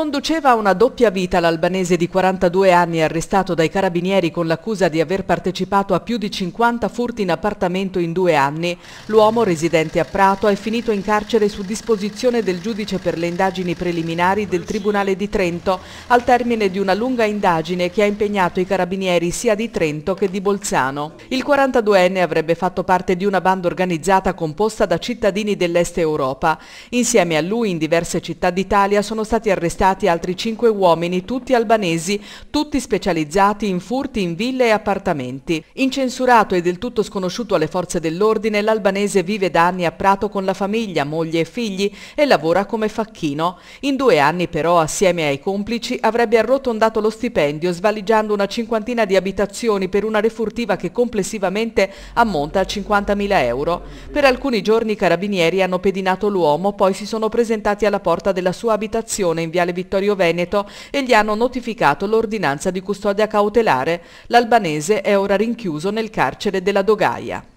Conduceva una doppia vita l'albanese di 42 anni arrestato dai carabinieri con l'accusa di aver partecipato a più di 50 furti in appartamento in due anni. L'uomo residente a Prato è finito in carcere su disposizione del giudice per le indagini preliminari del Tribunale di Trento al termine di una lunga indagine che ha impegnato i carabinieri sia di Trento che di Bolzano. Il 42enne avrebbe fatto parte di una banda organizzata composta da cittadini dell'Est Europa. Insieme a lui in diverse città d'Italia sono stati arrestati impiegati altri cinque uomini, tutti albanesi, tutti specializzati in furti in ville e appartamenti. Incensurato e del tutto sconosciuto alle forze dell'ordine, l'albanese vive da anni a Prato con la famiglia, moglie e figli e lavora come facchino. In due anni però, assieme ai complici, avrebbe arrotondato lo stipendio svaligiando una cinquantina di abitazioni per una refurtiva che complessivamente ammonta a 50.000 euro. Per alcuni giorni i carabinieri hanno pedinato l'uomo, poi si sono presentati alla porta della sua abitazione in Viale Vittorio Veneto e gli hanno notificato l'ordinanza di custodia cautelare. L'albanese è ora rinchiuso nel carcere della Dogaia.